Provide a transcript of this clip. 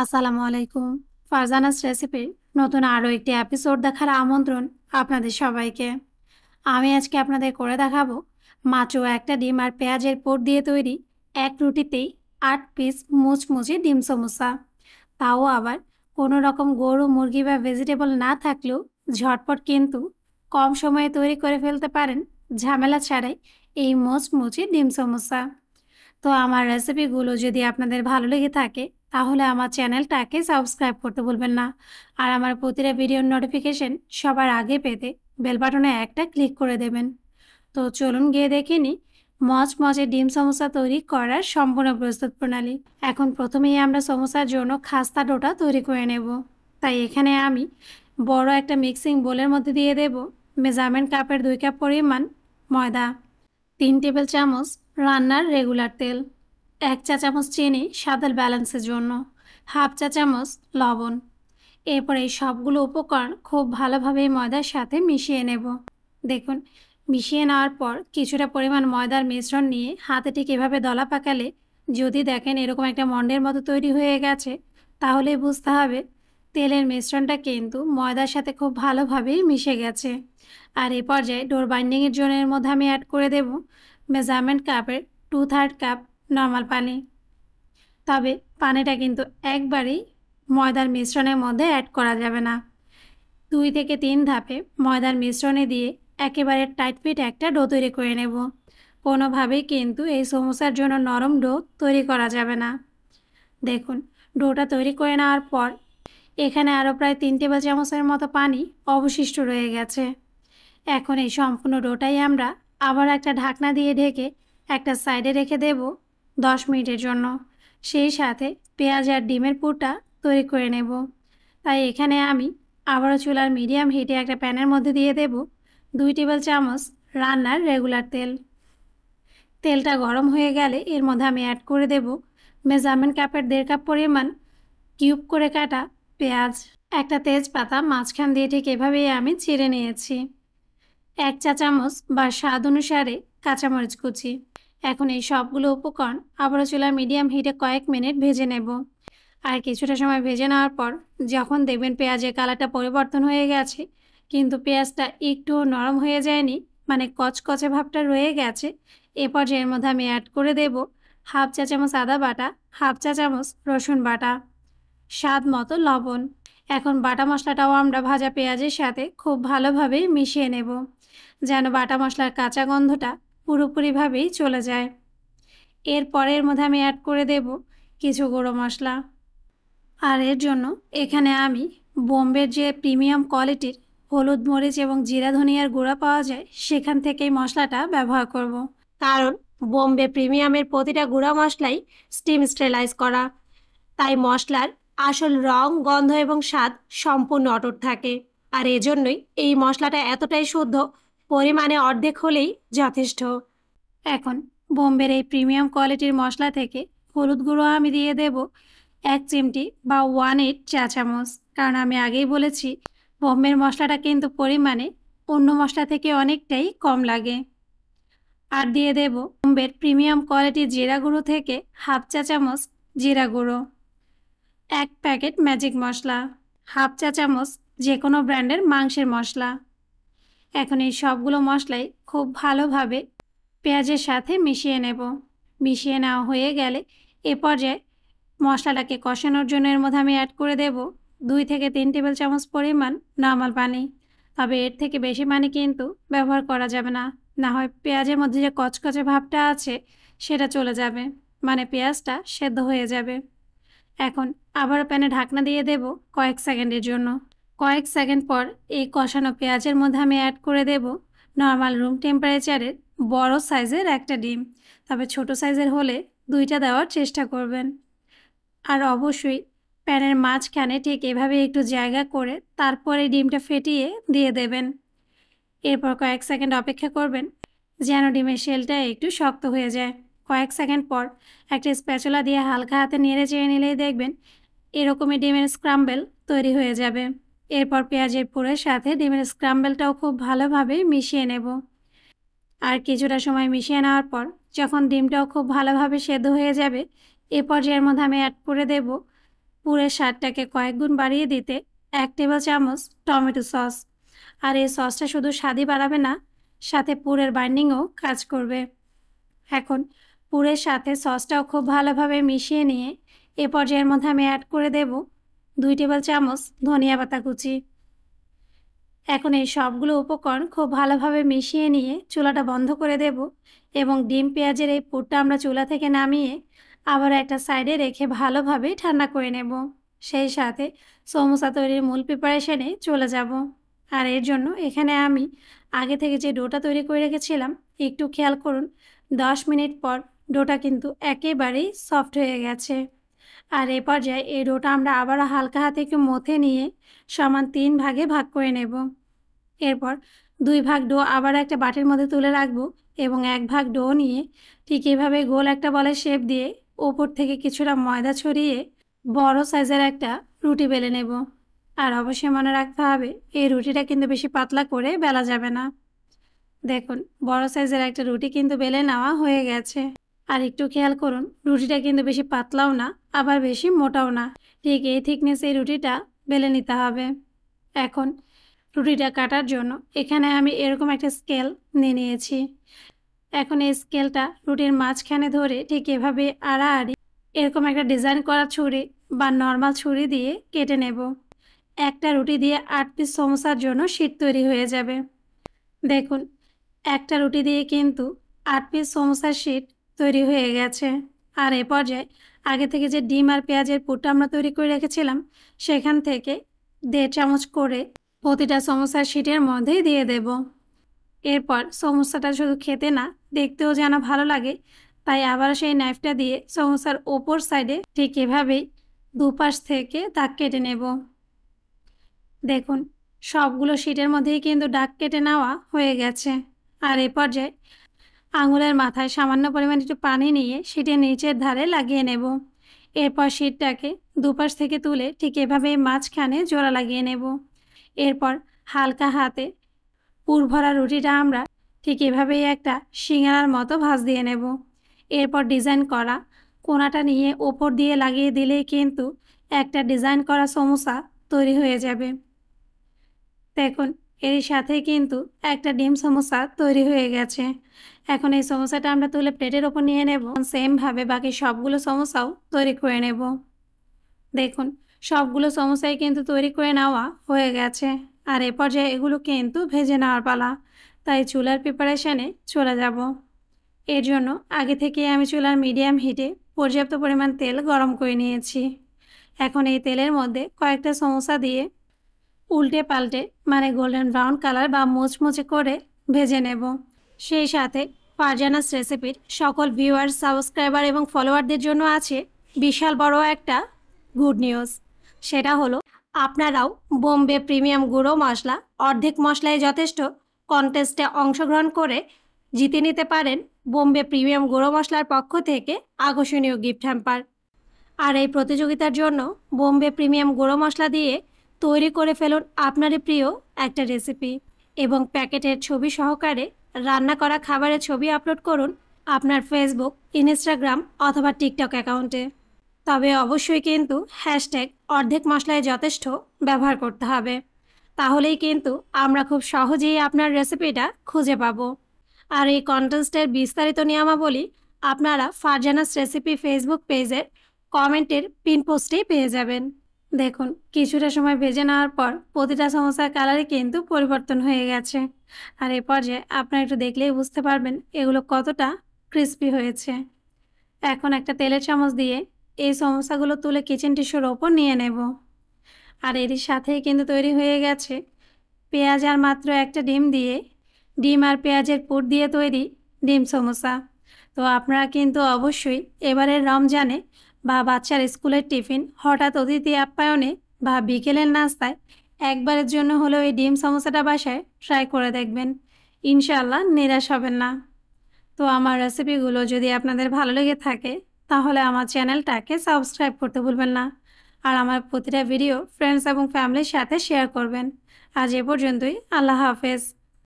আসসালামু আলাইকুম ফারজানাস রেসিপির নতুন আরও একটি এপিসোড দেখার আমন্ত্রণ আপনাদের সবাইকে আমি আজকে আপনাদের করে দেখাবো মাত্র একটা ডিম আর পেঁয়াজের পোট দিয়ে তৈরি এক রুটিতেই আট পিস মুচমুচি ডিম সমোসা তাও আবার কোনো রকম গরু মুরগি বা ভেজিটেবল না থাকলেও ঝটপট কিন্তু কম সময়ে তৈরি করে ফেলতে পারেন ঝামেলা ছাড়াই এই মুচমুচি ডিম সমোসা তো আমার রেসিপিগুলো যদি আপনাদের ভালো লেগে থাকে তাহলে আমার চ্যানেলটাকে সাবস্ক্রাইব করতে ভুলবেন না আর আমার প্রতিটা ভিডিওর নোটিফিকেশন সবার আগে পেতে বেল বাটনে একটা ক্লিক করে দেবেন তো চলুন গিয়ে দেখে নিই মজ মজে ডিম সমোসা তৈরি করার সম্পূর্ণ প্রস্তুত প্রণালী এখন প্রথমেই আমরা সমোসার জন্য খাস্তা ডোটা তৈরি করে নেব তাই এখানে আমি বড় একটা মিক্সিং বোলের মধ্যে দিয়ে দেব মেজারমেন্ট কাপের দুই কাপ পরিমাণ ময়দা তিন টেবিল চামচ রান্নার রেগুলার তেল এক চা চামচ চিনি স্বাদের ব্যালেন্সের জন্য হাফ চা চামচ লবণ এরপর এই সবগুলো উপকরণ খুব ভালোভাবে ময়দার সাথে মিশিয়ে নেব দেখুন মিশিয়ে নেওয়ার পর কিছুটা পরিমাণ ময়দার মিশ্রণ নিয়ে হাতে ঠিক এভাবে দলা পাকালে যদি দেখেন এরকম একটা মন্ডের মতো তৈরি হয়ে গেছে তাহলে বুঝতে হবে তেলের মিশ্রণটা কিন্তু ময়দার সাথে খুব ভালোভাবেই মিশে গেছে আর এ পর্যায়ে ডোর বাইন্ডিংয়ের জন্য এর মধ্যে আমি অ্যাড করে দেব মেজারমেন্ট কাপের টু থার্ড কাপ নর্মাল পানি তবে পানিটা কিন্তু একবারেই ময়দার মিশ্রণের মধ্যে অ্যাড করা যাবে না দুই থেকে তিন ধাপে ময়দার মিশ্রণে দিয়ে একেবারে টাইট ফিট একটা ডো তৈরি করে নেব কোনোভাবেই কিন্তু এই সমস্যার জন্য নরম ডো তৈরি করা যাবে না দেখুন ডোটা তৈরি করে নেওয়ার পর এখানে আরও প্রায় তিন টেবিল চামচের মতো পানি অবশিষ্ট রয়ে গেছে এখন এই সম্পূর্ণ ডোটাই আমরা আবার একটা ঢাকনা দিয়ে ঢেকে একটা সাইডে রেখে দেব দশ মিনিটের জন্য সেই সাথে পেঁয়াজ আর ডিমের পুরটা তৈরি করে নেব তাই এখানে আমি আবারও চুলার মিডিয়াম হিটে একটা প্যানের মধ্যে দিয়ে দেব দুই টেবিল চামচ রান্নার রেগুলার তেল তেলটা গরম হয়ে গেলে এর মধ্যে আমি অ্যাড করে দেব মেজারমেন্ট কাপের দেড় কাপ পরিমাণ কিউব করে কাটা পেঁয়াজ একটা তেজপাতা মাঝখান দিয়ে ঠিক এভাবেই আমি ছিঁড়ে নিয়েছি এক চা চামচ বা স্বাদ অনুসারে কাঁচামরিচ কুচি এখন এই সবগুলো উপকরণ আবারও চুলা মিডিয়াম হিটে কয়েক মিনিট ভেজে নেব আর কিছুটা সময় ভেজে নেওয়ার পর যখন দেখবেন পেঁয়াজের কালারটা পরিবর্তন হয়ে গেছে কিন্তু পেঁয়াজটা একটু নরম হয়ে যায়নি মানে কচকচে ভাবটা রয়ে গেছে এ পর্যায়ের মধ্যে আমি অ্যাড করে দেব হাফ চা চামচ আদা বাটা হাফ চা চামচ রসুন বাটা স্বাদ মতো লবণ এখন বাটা মশলাটাও আমরা ভাজা পেঁয়াজের সাথে খুব ভালোভাবে মিশিয়ে নেব যেন বাটা মশলার কাঁচা গন্ধটা পুরোপুরিভাবেই চলে যায় এর পরের মধ্যে আমি অ্যাড করে দেব কিছু গুঁড়ো মশলা আর এর জন্য এখানে আমি বোম্বের যে প্রিমিয়াম কোয়ালিটির হলুদ মরিচ এবং জিরা ধনিয়ার গুঁড়া পাওয়া যায় সেখান থেকেই মশলাটা ব্যবহার করব। কারণ বোম্বে প্রিমিয়ামের প্রতিটা গুঁড়া মশলাই স্টিম স্টেলাইজ করা তাই মশলার আসল রং গন্ধ এবং স্বাদ সম্পূর্ণ অটুট থাকে আর এজন্যই এই মশলাটা এতটাই শুদ্ধ পরিমাণে অর্ধেক হলেই যথেষ্ট এখন বোম্বের এই প্রিমিয়াম কোয়ালিটির মশলা থেকে হলুদ গুঁড়ো আমি দিয়ে দেব এক চিমটি বা ওয়ান এইট চা চামচ কারণ আমি আগেই বলেছি বোম্বের মশলাটা কিন্তু পরিমাণে অন্য মশলা থেকে অনেকটাই কম লাগে আর দিয়ে দেব বোম্বের প্রিমিয়াম কোয়ালিটির জিরা গুঁড়ো থেকে হাফ চা চামচ জিরা গুঁড়ো এক প্যাকেট ম্যাজিক মশলা হাফ চা চামচ যে কোনো ব্র্যান্ডের মাংসের মশলা এখন এই সবগুলো মশলাই খুব ভালোভাবে পেঁয়াজের সাথে মিশিয়ে নেব মিশিয়ে নেওয়া হয়ে গেলে এ পর্যায়ে মশলাটাকে কষানোর জন্য এর মধ্যে আমি অ্যাড করে দেব দুই থেকে তিন টেবিল চামচ পরিমাণ নর্মাল পানি তবে এর থেকে বেশি পানি কিন্তু ব্যবহার করা যাবে না না হয় পেঁয়াজের মধ্যে যে কচকচে ভাবটা আছে সেটা চলে যাবে মানে পেঁয়াজটা সেদ্ধ হয়ে যাবে এখন আবার প্যানে ঢাকনা দিয়ে দেব কয়েক সেকেন্ডের জন্য কয়েক সেকেন্ড পর এই কষানো পেঁয়াজের মধ্যে আমি অ্যাড করে দেব নর্মাল রুম টেম্পারেচারের বড় সাইজের একটা ডিম তবে ছোট সাইজের হলে দুইটা দেওয়ার চেষ্টা করবেন আর অবশ্যই প্যানের মাঝখানে ঠিক এভাবে একটু জায়গা করে তারপরে ডিমটা ফেটিয়ে দিয়ে দেবেন এরপর কয়েক সেকেন্ড অপেক্ষা করবেন যেন ডিমের শেলটা একটু শক্ত হয়ে যায় কয়েক সেকেন্ড পর একটা স্প্যাচুলা দিয়ে হালকা হাতে নেড়ে চেয়ে নিলেই দেখবেন এরকমই ডিমের স্ক্রাম্বেল তৈরি হয়ে যাবে এরপর পেঁয়াজের পুরের সাথে ডিমের স্ক্রাম্বেলটাও খুব ভালোভাবে মিশিয়ে নেব আর কিছুটা সময় মিশিয়ে নেওয়ার পর যখন ডিমটাও খুব ভালোভাবে সেদ্ধ হয়ে যাবে এ পর্যায়ের মধ্যে আমি অ্যাড করে দেব পুরের স্বাদটাকে কয়েক গুণ বাড়িয়ে দিতে এক টেবিল চামচ টমেটো সস আর এই সসটা শুধু স্বাদই বাড়াবে না সাথে পুরের বাইন্ডিংও কাজ করবে এখন পুরের সাথে সসটাও খুব ভালোভাবে মিশিয়ে নিয়ে এ পর্যায়ের মধ্যে আমি অ্যাড করে দেবো দুই টেবিল চামচ ধনিয়া পাতা কুচি এখন এই সবগুলো উপকরণ খুব ভালোভাবে মিশিয়ে নিয়ে চুলাটা বন্ধ করে দেব এবং ডিম পেঁয়াজের এই পুরটা আমরা চুলা থেকে নামিয়ে আবার একটা সাইডে রেখে ভালোভাবে ঠান্ডা করে নেব সেই সাথে সমোসা তৈরির মূল প্রিপারেশনে চলে যাব আর এর জন্য এখানে আমি আগে থেকে যে ডোটা তৈরি করে রেখেছিলাম একটু খেয়াল করুন দশ মিনিট পর ডোটা কিন্তু একেবারেই সফট হয়ে গেছে আর এ পর্যায়ে এই ডোটা আমরা আবার হালকা হাতে একটু মথে নিয়ে সমান তিন ভাগে ভাগ করে নেব এরপর দুই ভাগ ডো আবার একটা বাটির মধ্যে তুলে রাখবো এবং এক ভাগ ডো নিয়ে ঠিক এভাবে গোল একটা বলে শেপ দিয়ে ওপর থেকে কিছুটা ময়দা ছড়িয়ে বড় সাইজের একটা রুটি বেলে নেব আর অবশ্যই মনে রাখতে হবে এই রুটিটা কিন্তু বেশি পাতলা করে বেলা যাবে না দেখুন বড় সাইজের একটা রুটি কিন্তু বেলে নেওয়া হয়ে গেছে আর একটু খেয়াল করুন রুটিটা কিন্তু বেশি পাতলাও না আবার বেশি মোটাও না ঠিক এই থিকনেসে রুটিটা বেলে নিতে হবে এখন রুটিটা কাটার জন্য এখানে আমি এরকম একটা স্কেল নিয়ে নিয়েছি এখন এই স্কেলটা রুটির মাঝখানে ধরে ঠিক এভাবে আড়াআড়ি এরকম একটা ডিজাইন করা ছুরি বা নর্মাল ছুরি দিয়ে কেটে নেব একটা রুটি দিয়ে আট পিস সমোসার জন্য শীত তৈরি হয়ে যাবে দেখুন একটা রুটি দিয়ে কিন্তু আট পিস সমোসার শীত তৈরি হয়ে গেছে আর এ পর্যায়ে আগে থেকে যে ডিম আর পেঁয়াজের পুরটা আমরা তৈরি করে রেখেছিলাম সেখান থেকে দেড় চামচ করে প্রতিটা সমস্যার শিটের মধ্যেই দিয়ে দেব এরপর সমস্যাটা শুধু খেতে না দেখতেও যেন ভালো লাগে তাই আবার সেই নাইফটা দিয়ে সমস্যার ওপর সাইডে ঠিক এভাবেই দুপাশ থেকে দাগ কেটে নেব দেখুন সবগুলো শিটের মধ্যেই কিন্তু ডাক কেটে নেওয়া হয়ে গেছে আর এ পর্যায়ে আঙুলের মাথায় সামান্য পরিমাণ একটু পানি নিয়ে সেটি নিচের ধারে লাগিয়ে নেব এরপর শীতটাকে দুপাশ থেকে তুলে ঠিক এভাবে মাঝখানে জোড়া লাগিয়ে নেব এরপর হালকা হাতে পুর ভরা রুটিটা আমরা ঠিক এভাবেই একটা শিঙারার মতো ভাজ দিয়ে নেব এরপর ডিজাইন করা কোনাটা নিয়ে ওপর দিয়ে লাগিয়ে দিলে কিন্তু একটা ডিজাইন করা সমোসা তৈরি হয়ে যাবে দেখুন এর সাথে কিন্তু একটা ডিম সমোসা তৈরি হয়ে গেছে এখন এই সমস্যাটা আমরা তুলে প্লেটের ওপর নিয়ে নেব সেমভাবে বাকি সবগুলো সমস্যাও তৈরি করে নেব দেখুন সবগুলো সমস্যাই কিন্তু তৈরি করে নেওয়া হয়ে গেছে আর এ পর্যায়ে এগুলো কিন্তু ভেজে নেওয়ার পালা তাই চুলার প্রিপারেশানে চলে যাব এর জন্য আগে থেকে আমি চুলার মিডিয়াম হিটে পর্যাপ্ত পরিমাণ তেল গরম করে নিয়েছি এখন এই তেলের মধ্যে কয়েকটা সমস্যা দিয়ে উল্টে পাল্টে মানে গোল্ডেন ব্রাউন কালার বা মোচমোচে করে ভেজে নেব সেই সাথে ফারজানাস রেসিপির সকল ভিউয়ার সাবস্ক্রাইবার এবং ফলোয়ারদের জন্য আছে বিশাল বড় একটা গুড নিউজ সেটা হলো আপনারাও বোম্বে প্রিমিয়াম গুঁড়ো মশলা অর্ধেক মশলায় যথেষ্ট কন্টেস্টে অংশগ্রহণ করে জিতে নিতে পারেন বোম্বে প্রিমিয়াম গুঁড়ো মশলার পক্ষ থেকে আকর্ষণীয় গিফট হ্যাম্পার আর এই প্রতিযোগিতার জন্য বোম্বে প্রিমিয়াম গুঁড়ো মশলা দিয়ে তৈরি করে ফেলুন আপনারই প্রিয় একটা রেসিপি এবং প্যাকেটের ছবি সহকারে রান্না করা খাবারের ছবি আপলোড করুন আপনার ফেসবুক ইনস্টাগ্রাম অথবা টিকটক অ্যাকাউন্টে তবে অবশ্যই কিন্তু হ্যাশট্যাগ অর্ধেক মশলায় যথেষ্ট ব্যবহার করতে হবে তাহলেই কিন্তু আমরা খুব সহজেই আপনার রেসিপিটা খুঁজে পাবো আর এই কন্টেস্টের বিস্তারিত নিয়মাবলী আপনারা ফারজানাস রেসিপি ফেসবুক পেজের কমেন্টের পিন পোস্টেই পেয়ে যাবেন দেখুন কিছুটা সময় ভেজে নেওয়ার পর প্রতিটা সমস্যার কালারই কিন্তু পরিবর্তন হয়ে গেছে আর এ পর্যায়ে আপনারা একটু দেখলেই বুঝতে পারবেন এগুলো কতটা ক্রিস্পি হয়েছে এখন একটা তেলের চামচ দিয়ে এই সমস্যাগুলো তুলে কিচেন টিস্যুর ওপর নিয়ে নেব আর এরই সাথেই কিন্তু তৈরি হয়ে গেছে পেঁয়াজ আর মাত্র একটা ডিম দিয়ে ডিম আর পেঁয়াজের পুর দিয়ে তৈরি ডিম সমোসা তো আপনারা কিন্তু অবশ্যই এবারের রমজানে বা বাচ্চার স্কুলের টিফিন হঠাৎ অতিথি আপ্যায়নে বা বিকেলের নাস্তায় একবারের জন্য হলেও এই ডিম সমস্যাটা বাসায় ট্রাই করে দেখবেন ইনশাল্লাহ নিরাশ হবেন না তো আমার রেসিপিগুলো যদি আপনাদের ভালো লেগে থাকে তাহলে আমার চ্যানেলটাকে সাবস্ক্রাইব করতে ভুলবেন না আর আমার প্রতিটা ভিডিও ফ্রেন্ডস এবং ফ্যামিলির সাথে শেয়ার করবেন আজ এ পর্যন্তই আল্লাহ হাফেজ